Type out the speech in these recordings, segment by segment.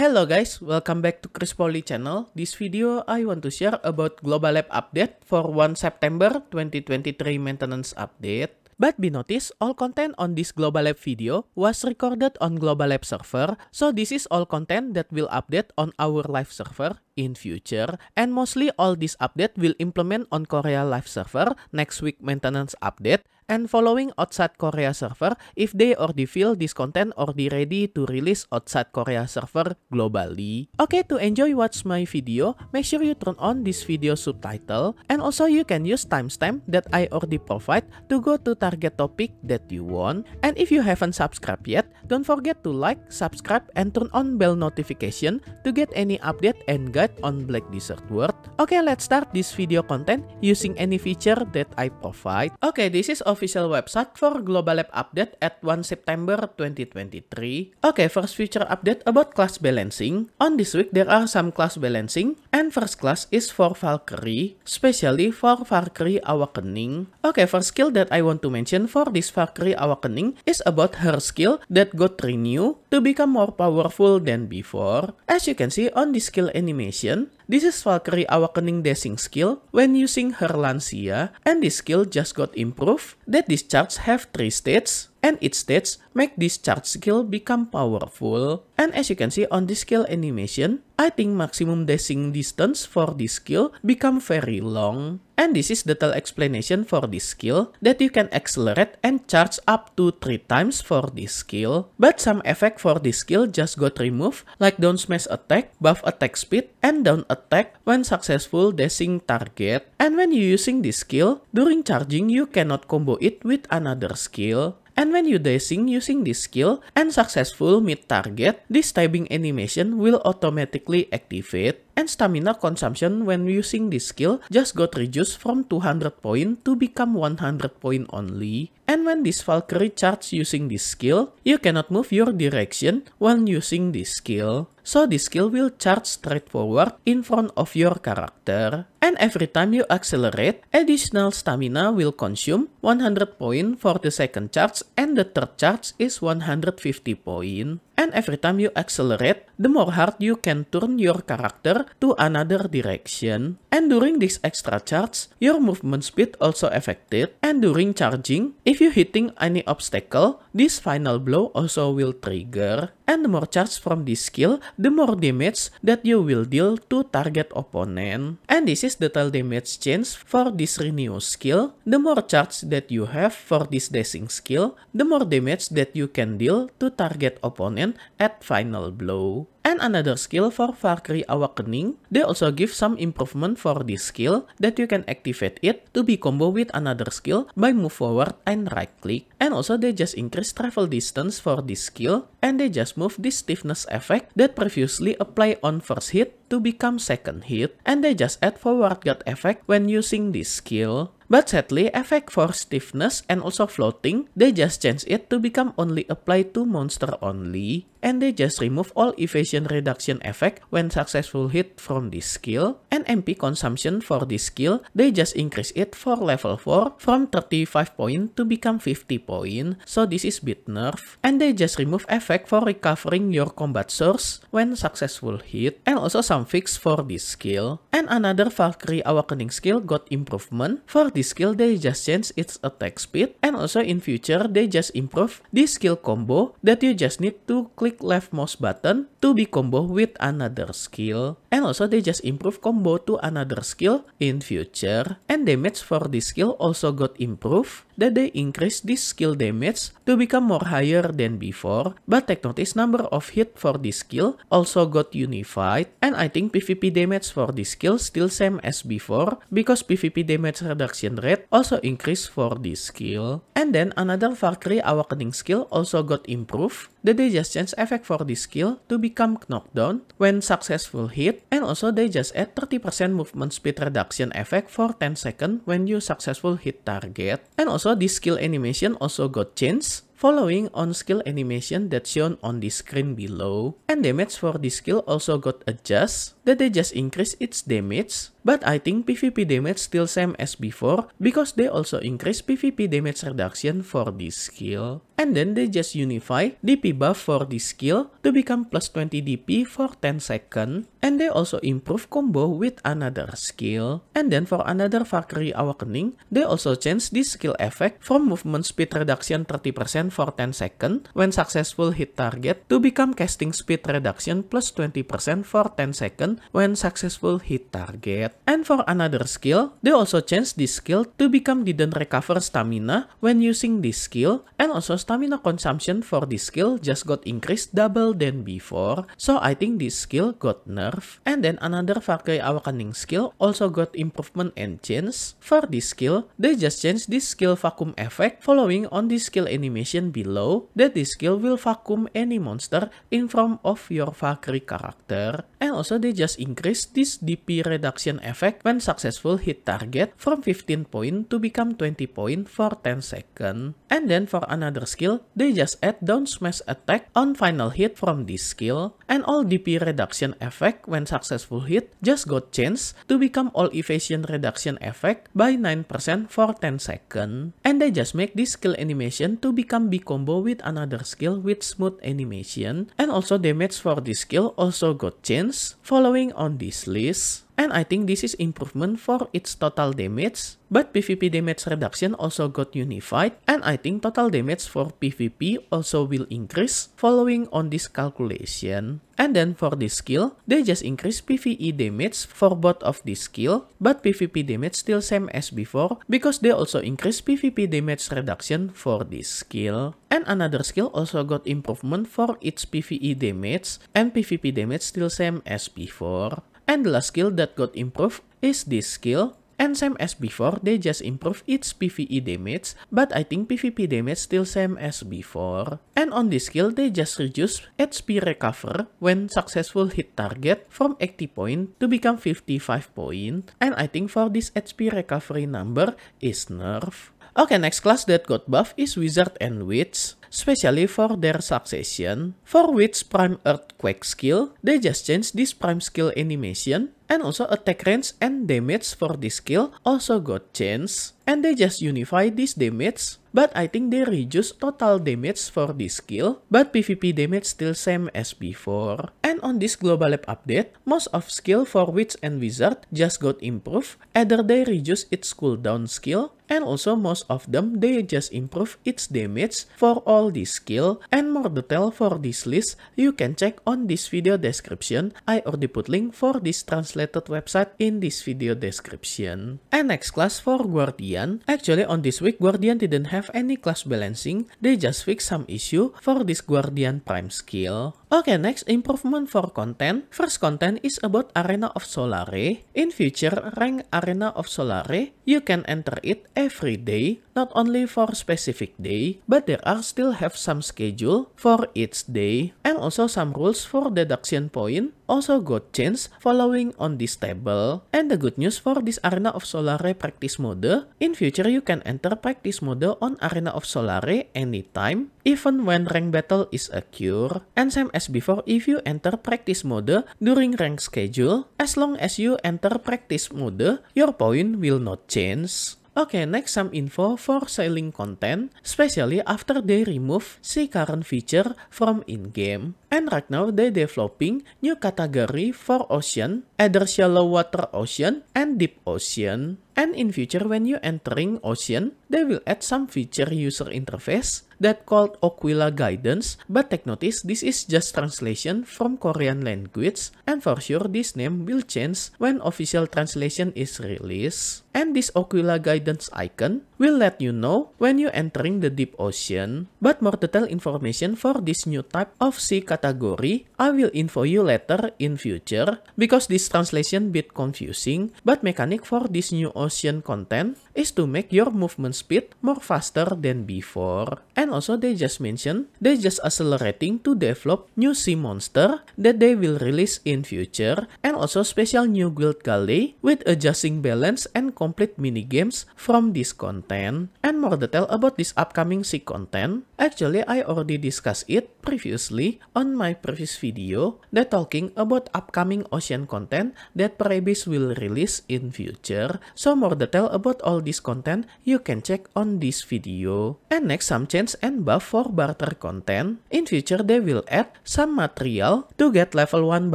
Hello guys, welcome back to Chris Poli channel. This video I want to share about Global Lab update for 1 September 2023 maintenance update. But be noticed, all content on this Global Lab video was recorded on Global Lab server, so this is all content that will update on our live server in future. And mostly all this update will implement on Korea live server next week maintenance update and following outside Korea server if they already feel this content already ready to release outside Korea server globally. Okay, to enjoy watch my video, make sure you turn on this video subtitle and also you can use timestamp that I already provide to go to target topic that you want. And if you haven't subscribed yet, Don't forget to like, subscribe, and turn on bell notification to get any update and guide on Black Desert World. Okay, let's start this video content using any feature that I provide. Okay, this is official website for Global Lab update at 1 September 2023. Okay, first feature update about class balancing. On this week, there are some class balancing and first class is for Valkyrie, especially for Valkyrie Awakening. Okay, first skill that I want to mention for this Valkyrie Awakening is about her skill that got renewed to become more powerful than before. As you can see on the skill animation, this is Valkyrie Awakening Dashing skill when using her Lancia and this skill just got improved that this charge have 3 states and each stage make this charge skill become powerful. And as you can see on this skill animation, I think maximum dashing distance for this skill become very long. And this is the tell explanation for this skill that you can accelerate and charge up to 3 times for this skill. But some effect for this skill just got removed like down smash attack, buff attack speed, and down attack when successful dashing target. And when you using this skill, during charging you cannot combo it with another skill. And when you dicing using this skill and successful mid target, this stabbing animation will automatically activate and stamina consumption when using this skill just got reduced from 200 point to become 100 point only. And when this Valkyrie charge using this skill, you cannot move your direction when using this skill. So this skill will charge straight forward in front of your character. And every time you accelerate, additional stamina will consume 100 point for the second charge and the third charge is 150 point. And every time you accelerate, the more hard you can turn your character to another direction. And during this extra charge, your movement speed also affected. And during charging, if you hitting any obstacle, this final blow also will trigger. And the more charge from this skill, the more damage that you will deal to target opponent. And this is the total damage chance for this renew skill. The more charge that you have for this dashing skill, the more damage that you can deal to target opponent at final blow and another skill for Valkyrie Awakening. They also give some improvement for this skill that you can activate it to be combo with another skill by move forward and right click. And also they just increase travel distance for this skill and they just move this stiffness effect that previously apply on first hit to become second hit and they just add forward guard effect when using this skill. But sadly, effect for stiffness and also floating, they just change it to become only applied to monster only, and they just remove all evasion reduction effect when successful hit from this skill, and MP consumption for this skill, they just increase it for level 4 from 35 point to become 50 point, so this is bit nerf, and they just remove effect for recovering your combat source when successful hit, and also some some fix for this skill, and another Valkyrie Awakening skill got improvement. For this skill, they just change its attack speed, and also in future, they just improve this skill combo that you just need to click left mouse button to be combo with another skill. And also, they just improve combo to another skill in future, and damage for this skill also got improved that they increase this skill damage to become more higher than before, but take notice number of hit for this skill also got unified, and I think PvP damage for this skill still same as before, because PvP damage reduction rate also increased for this skill. And then another Valkyrie Awakening skill also got improved, the digestion's effect for this skill to become knockdown when successful hit and also they just add 30% movement speed reduction effect for 10 seconds when you successful hit target. And also this skill animation also got changed following on skill animation that's shown on the screen below. And damage for this skill also got adjust that they just increase its damage, but I think PvP damage still same as before because they also increase PvP damage reduction for this skill. And then they just unify DP buff for this skill to become plus 20 DP for 10 second. And they also improve combo with another skill. And then for another Valkyrie Awakening, they also change this skill effect from movement speed reduction 30% for 10 second when successful hit target to become casting speed reduction plus 20% for 10 second when successful hit target. And for another skill, they also change this skill to become didn't recover stamina when using this skill and also stamina consumption for this skill just got increased double than before. So I think this skill got nerfed. And then another Far Awakening skill also got improvement and change. For this skill, they just changed this skill vacuum effect following on this skill animation below that this skill will vacuum any monster in front of your Valkyrie character. And also they just increase this DP reduction effect when successful hit target from 15 point to become 20 point for 10 second. And then for another skill, they just add down smash attack on final hit from this skill. And all DP reduction effect when successful hit just got changed to become all evasion reduction effect by 9% for 10 second. And they just make this skill animation to become B-combo with another skill with smooth animation. And also damage for this skill also got changed, Follow following on this list and I think this is improvement for its total damage. But PvP damage reduction also got unified, and I think total damage for PvP also will increase following on this calculation. And then for this skill, they just increase PvE damage for both of this skill, but PvP damage still same as before because they also increase PvP damage reduction for this skill. And another skill also got improvement for its PvE damage and PvP damage still same as before. And the last skill that got improved is this skill. And same as before, they just improve its PvE damage, but I think PvP damage still same as before. And on this skill, they just reduce HP recover when successful hit target from 80 point to become 55 point. And I think for this HP recovery number is nerf. Okay, next class that got buff is Wizard and Witch, specially for their succession, for Witch Prime Earthquake skill, they just change this Prime skill animation, and also attack range and damage for this skill also got changed. and they just unify this damage but I think they reduce total damage for this skill, but PvP damage still same as before. And on this global app update, most of skill for witch and wizard just got improved, either they reduce its cooldown skill, and also most of them they just improve its damage for all this skill, and more detail for this list you can check on this video description, I already put link for this translated website in this video description. And next class for Guardian Guardian. Actually, on this week, Guardian didn't have any class balancing. They just fixed some issue for this Guardian Prime skill. Okay, next improvement for content. First content is about Arena of Solare. In future, rank Arena of Solare, you can enter it every day, not only for specific day, but there are still have some schedule for each day, and also some rules for deduction point also got change following on this table. And the good news for this Arena of Solare practice mode, in future you can enter practice mode on Arena of Solare anytime Even when rank battle is a cure, and same as before if you enter practice mode during rank schedule, as long as you enter practice mode, your point will not change. Okay, next some info for selling content, especially after they remove the current feature from in-game. And right now, they're developing new category for ocean, either shallow water ocean and deep ocean. And in future, when you entering ocean, they will add some feature user interface that called Aquila Guidance. But take notice, this is just translation from Korean language. And for sure, this name will change when official translation is released. And this Aquila Guidance icon will let you know when you entering the deep ocean. But more detailed information for this new type of sea category kategori I will info you later in future because this translation bit confusing but mechanic for this new ocean content is to make your movement speed more faster than before. And also they just mentioned they just accelerating to develop new sea monster that they will release in future and also special new guild galley with adjusting balance and complete minigames from this content. And more detail about this upcoming sea content, actually I already discussed it previously on my previous video video that talking about upcoming ocean content that Prebis will release in future. So more detail about all this content you can check on this video. And next some change and buff for barter content. In future they will add some material to get level 1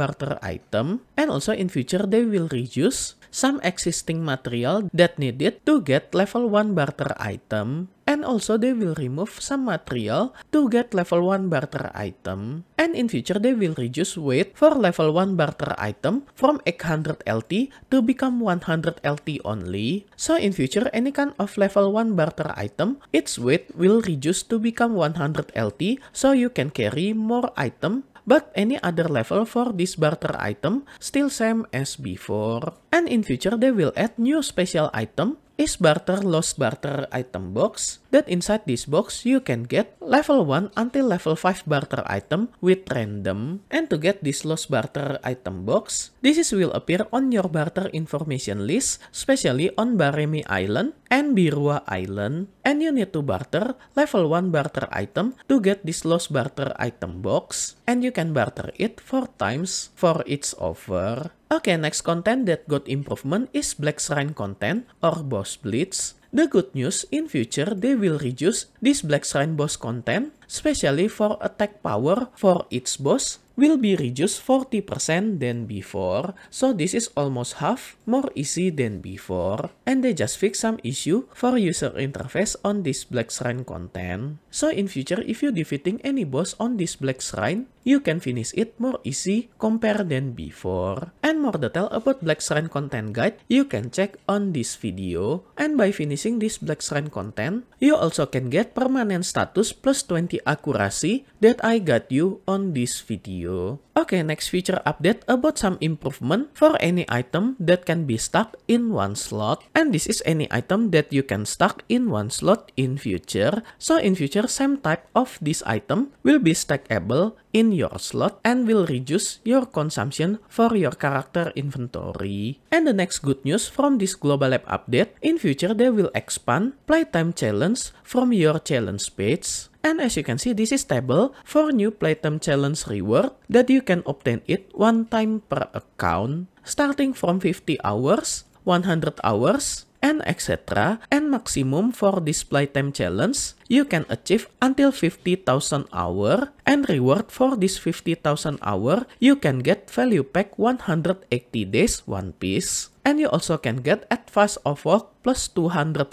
barter item and also in future they will reduce some existing material that needed to get level 1 barter item and also they will remove some material to get level 1 barter item and in future they will reduce weight for level 1 barter item from 800 LT to become 100 LT only so in future any kind of level 1 barter item its weight will reduce to become 100 LT so you can carry more item but any other level for this barter item, still same as before. And in future, they will add new special item is barter lost barter item box that inside this box you can get level 1 until level 5 barter item with random and to get this lost barter item box this is will appear on your barter information list especially on Baremi Island and Birua Island and you need to barter level 1 barter item to get this lost barter item box and you can barter it 4 times for each offer Okay, next content that got improvement is Black Shrine content or boss blitz. The good news, in future they will reduce this Black Shrine boss content, especially for attack power for its boss, will be reduced 40% than before, so this is almost half more easy than before. And they just fix some issue for user interface on this Black Shrine content. So in future, if you defeating any boss on this Black Shrine, You can finish it more easy compared than before. And more detail about Black Shrine content guide you can check on this video. And by finishing this Black Shrine content, you also can get permanent status plus 20 akurasi that I got you on this video. Okay, next feature update about some improvement for any item that can be stuck in one slot. And this is any item that you can stuck in one slot in future. So in future, same type of this item will be stackable in your slot and will reduce your consumption for your character inventory. And the next good news from this Global Lab update, in future they will expand playtime challenge from your challenge page And as you can see, this is table for new Platinum Challenge reward that you can obtain it one time per account starting from 50 hours, 100 hours, and etc. And maximum for display time challenge, you can achieve until 50,000 hour. And reward for this 50,000 hour, you can get value pack 180 days one piece. And you also can get advice of work plus 250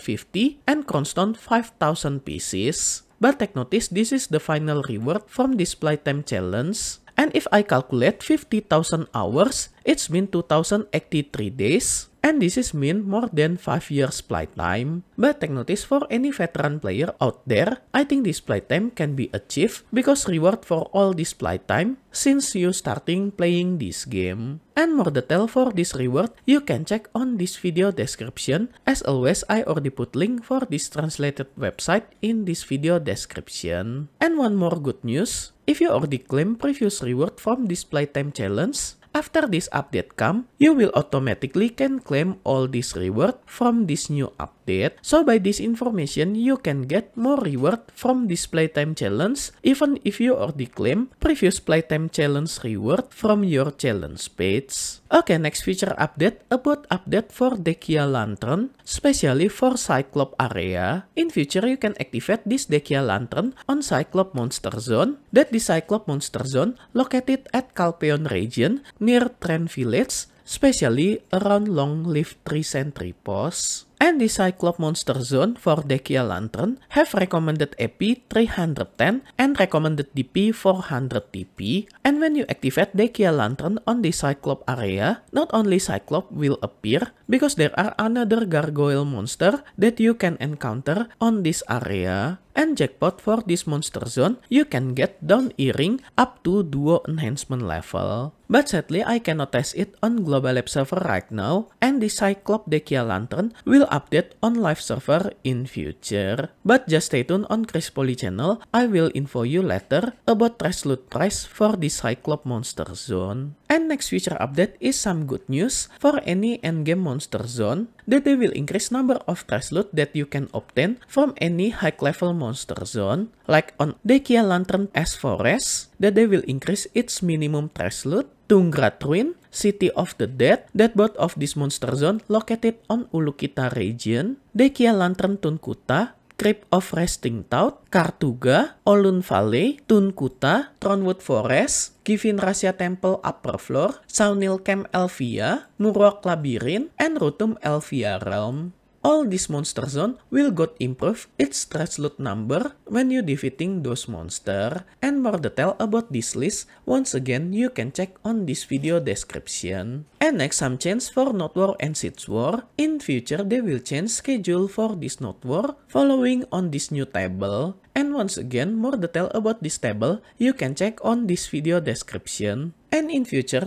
and constant 5,000 pieces. But take notice, this is the final reward from display time challenge And if I calculate 50,000 hours, it's been 2083 days. And this is mean more than 5 years play time. But take notice for any veteran player out there, I think this play time can be achieved because reward for all this play time since you starting playing this game. And more detail for this reward you can check on this video description. As always, I already put link for this translated website in this video description. And one more good news, if you already claim previous reward from display time challenge, after this update come, you will automatically can claim all this reward from this new app update. So by this information, you can get more reward from this playtime challenge even if you already claim previous playtime challenge reward from your challenge page. Okay, next feature update about update for Dekia Lantern, especially for Cyclop area. In future, you can activate this Dekia Lantern on Cyclop Monster Zone, that the Cyclop Monster Zone located at Calpeon region near Train Village, especially around long-lived tree sentry Post and the Cyclop Monster Zone for Dekia Lantern have recommended AP 310 and recommended DP 400 DP. and when you activate Dekia Lantern on the Cyclop area, not only Cyclop will appear, because there are another gargoyle monster that you can encounter on this area. And jackpot for this monster zone, you can get down earring up to duo enhancement level. But sadly, I cannot test it on Global Lab server right now, and the Cyclop Dekia Lantern will update on live server in future. But just stay tuned on Chris Poly channel, I will info you later about trash loot price for the Cyclop Monster Zone. And next future update is some good news for any endgame monster zone that they will increase number of trash loot that you can obtain from any high level monster zone like on Dekia Lantern S Forest that they will increase its minimum trash loot, Tungra Twin, City of the Dead, Deathbot of this monster zone located on Ulukita region, Dekia Lantern Tunkuta, Crypt of Resting Tout, Kartuga, Olun Valley, Tunkuta, Tronwood Forest, Givin Rasia Temple Upper Floor, Saunil Camp Elvia, Murok Labirin, and Rotum Elvia Realm. all these monster zone will got improve its stress loot number when you defeating those monster and more detail about this list once again you can check on this video description. And next some change for Not War and Siege War. In future they will change schedule for this Not War following on this new table. And once again more detail about this table you can check on this video description and in future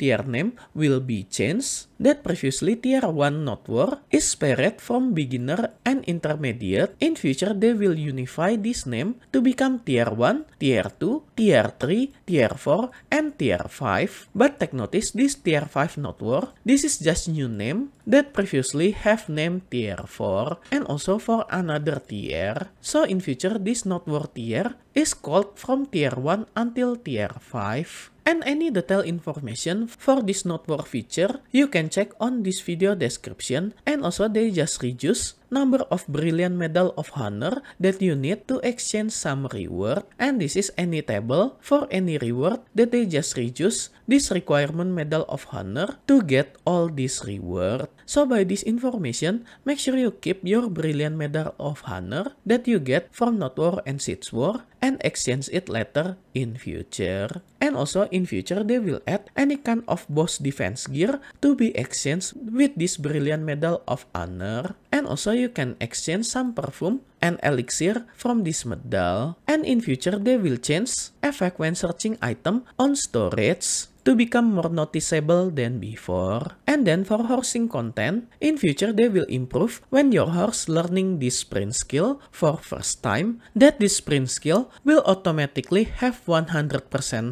tier name will be changed that previously tier 1 not is spared from beginner and intermediate. In future, they will unify this name to become tier 1, tier 2, tier 3, tier 4, and tier 5. But take notice this tier 5 not this is just new name that previously have name tier 4 and also for another tier. So in future, this not tier is called from tier 1 until tier 5 and any detailed information for this notework feature you can check on this video description and also they just reduce number of Brilliant Medal of Honor that you need to exchange some reward and this is any table for any reward that they just reduce this requirement Medal of Honor to get all this reward. So by this information, make sure you keep your Brilliant Medal of Honor that you get from Not War and Seeds War and exchange it later in future. And also in future they will add any kind of boss defense gear to be exchanged with this Brilliant Medal of Honor. And also you can exchange some perfume and elixir from this medal. And in future they will change effect when searching item on storage to become more noticeable than before. And then for horsing content, in future they will improve when your horse learning this sprint skill for first time, that this sprint skill will automatically have 100%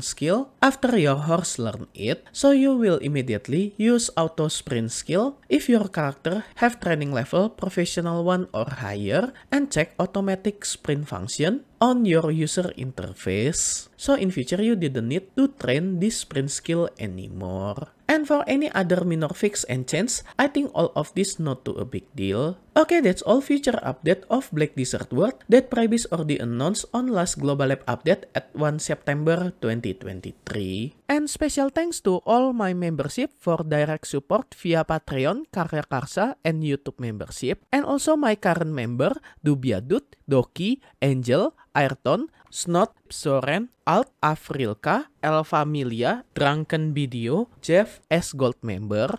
skill after your horse learn it, so you will immediately use auto sprint skill if your character have training level professional 1 or higher and check automatic sprint function on your user interface. So in future, you didn't need to train this sprint skill anymore. And for any other minor fix and change, I think all of this not too a big deal. Okay, that's all future update of Black Desert World that previous already announced on last Global Lab update at 1 September 2023. And special thanks to all my membership for direct support via Patreon, Karya Karsa, and YouTube membership. And also my current member, Dubiadut, Doki, Angel, Ayrton, Snot, Soren, Alt, Afrilka, Elfamilia, Drunken Video, Jeff, S. Gold member,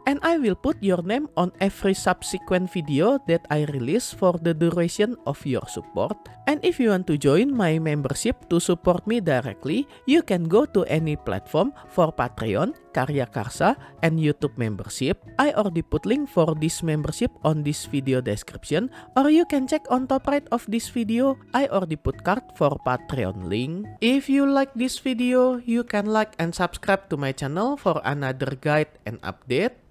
and I will put your name on every subsequent video that I release for the duration of your support. And if you want to join my membership to support me directly, you can go to any platform for Patreon, Karya Karsa, and YouTube membership. I already put link for this membership on this video description or you can check on top right of this video. I already put card for Patreon link. If you like this video, you can like and subscribe to my channel for another guide and update.